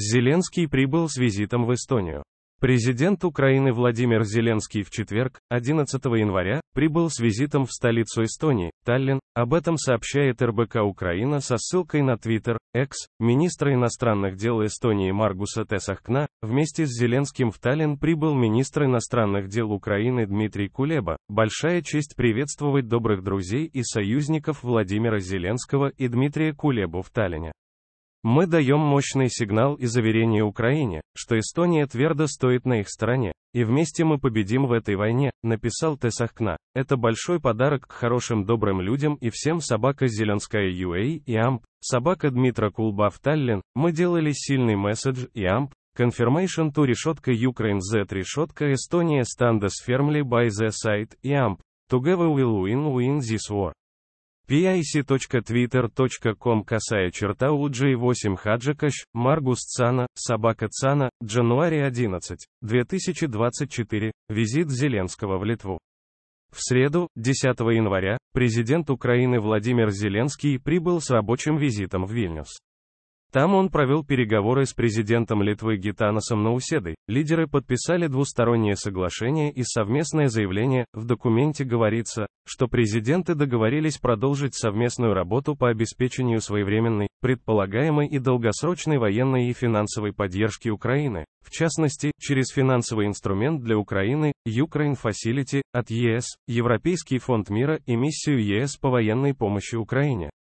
Зеленский прибыл с визитом в Эстонию. Президент Украины Владимир Зеленский в четверг, 11 января, прибыл с визитом в столицу Эстонии, Таллин, об этом сообщает РБК Украина со ссылкой на Твиттер, экс, министра иностранных дел Эстонии Маргуса Тесахкна, вместе с Зеленским в Таллин прибыл министр иностранных дел Украины Дмитрий Кулеба, большая честь приветствовать добрых друзей и союзников Владимира Зеленского и Дмитрия Кулебу в Таллине. Мы даем мощный сигнал и заверение Украине, что Эстония твердо стоит на их стороне, и вместе мы победим в этой войне, написал Тесахкна. Это большой подарок к хорошим добрым людям и всем собака Зеленская UA а и АМП, собака Дмитра Кулбав Таллин, мы делали сильный месседж и АМП, Confirmation to решетка Ukraine Z решетка Estonia stands firmly by the side и АМП. Together we'll win win this war pic.twitter.com косая черта уджей 8 хаджикаш, Маргус Цана, Собака Цана, Джануари 11, 2024, визит Зеленского в Литву. В среду, 10 января, президент Украины Владимир Зеленский прибыл с рабочим визитом в Вильнюс. Там он провел переговоры с президентом Литвы Гитаносом Науседой. Лидеры подписали двустороннее соглашение и совместное заявление. В документе говорится, что президенты договорились продолжить совместную работу по обеспечению своевременной, предполагаемой и долгосрочной военной и финансовой поддержки Украины, в частности, через финансовый инструмент для Украины, Ukraine Facility, от ЕС, Европейский фонд мира и миссию ЕС по военной помощи Украине.